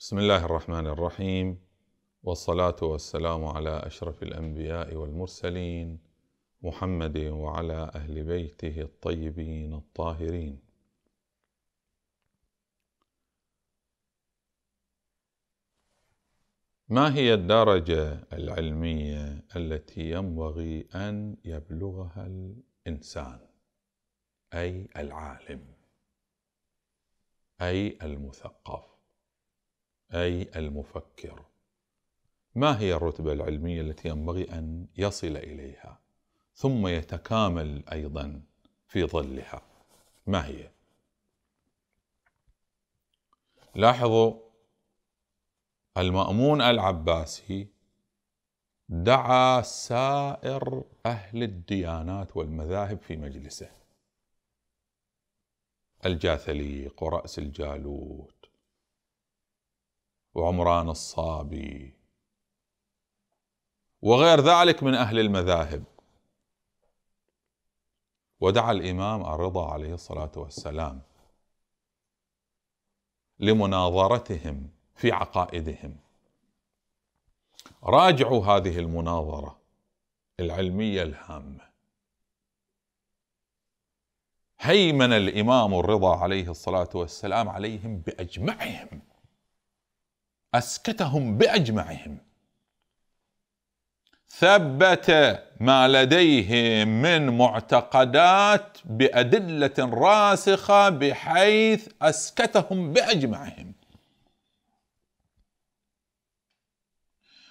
بسم الله الرحمن الرحيم والصلاة والسلام على أشرف الأنبياء والمرسلين محمد وعلى أهل بيته الطيبين الطاهرين ما هي الدرجة العلمية التي ينبغي أن يبلغها الإنسان أي العالم أي المثقف أي المفكر ما هي الرتبة العلمية التي ينبغي أن يصل إليها ثم يتكامل أيضا في ظلها ما هي لاحظوا المأمون العباسي دعا سائر أهل الديانات والمذاهب في مجلسه الجاثليق ورأس الجالوت وعمران الصابي وغير ذلك من أهل المذاهب ودعا الإمام الرضا عليه الصلاة والسلام لمناظرتهم في عقائدهم راجعوا هذه المناظرة العلمية الهامة هيمن الإمام الرضا عليه الصلاة والسلام عليهم بأجمعهم اسكتهم باجمعهم ثبت ما لديهم من معتقدات بادله راسخه بحيث اسكتهم باجمعهم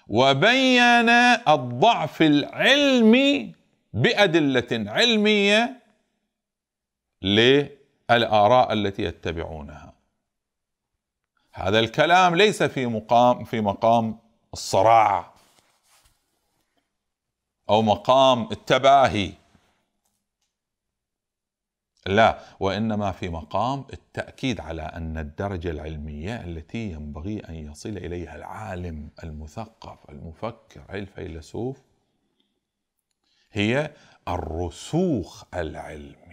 وبين الضعف العلمي بادله علميه للاراء التي يتبعونها هذا الكلام ليس في مقام في مقام الصراع او مقام التباهي لا وانما في مقام التاكيد على ان الدرجه العلميه التي ينبغي ان يصل اليها العالم المثقف المفكر الفيلسوف هي الرسوخ العلمي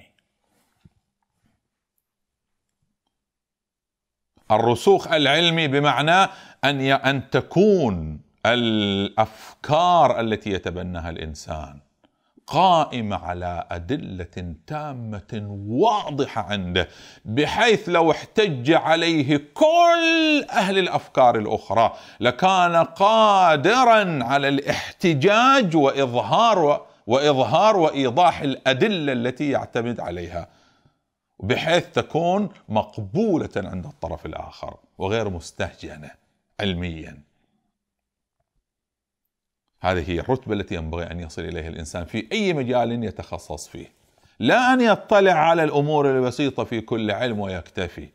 الرسوخ العلمي بمعنى ان ان تكون الافكار التي يتبناها الانسان قائمه على ادله تامه واضحه عنده بحيث لو احتج عليه كل اهل الافكار الاخرى لكان قادرا على الاحتجاج واظهار واظهار وايضاح الادله التي يعتمد عليها بحيث تكون مقبولة عند الطرف الآخر وغير مستهجنة علميا هذه هي الرتبة التي ينبغي أن يصل إليها الإنسان في أي مجال يتخصص فيه لا أن يطلع على الأمور البسيطة في كل علم ويكتفي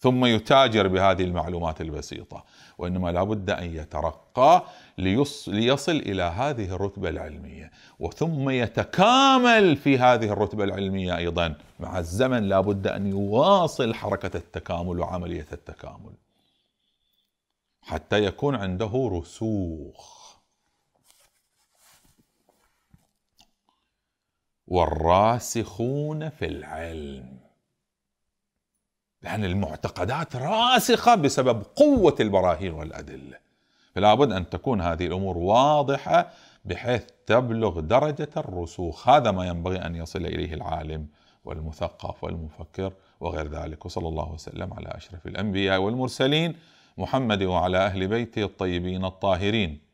ثم يتاجر بهذه المعلومات البسيطة وإنما لابد أن يترقى ليصل إلى هذه الرتبة العلمية وثم يتكامل في هذه الرتبة العلمية أيضا مع الزمن لابد أن يواصل حركة التكامل وعملية التكامل حتى يكون عنده رسوخ والراسخون في العلم لأن المعتقدات راسخة بسبب قوة البراهين والأدلة فلا بد أن تكون هذه الأمور واضحة بحيث تبلغ درجة الرسوخ هذا ما ينبغي أن يصل إليه العالم والمثقف والمفكر وغير ذلك وصلى الله وسلم على أشرف الأنبياء والمرسلين محمد وعلى أهل بيته الطيبين الطاهرين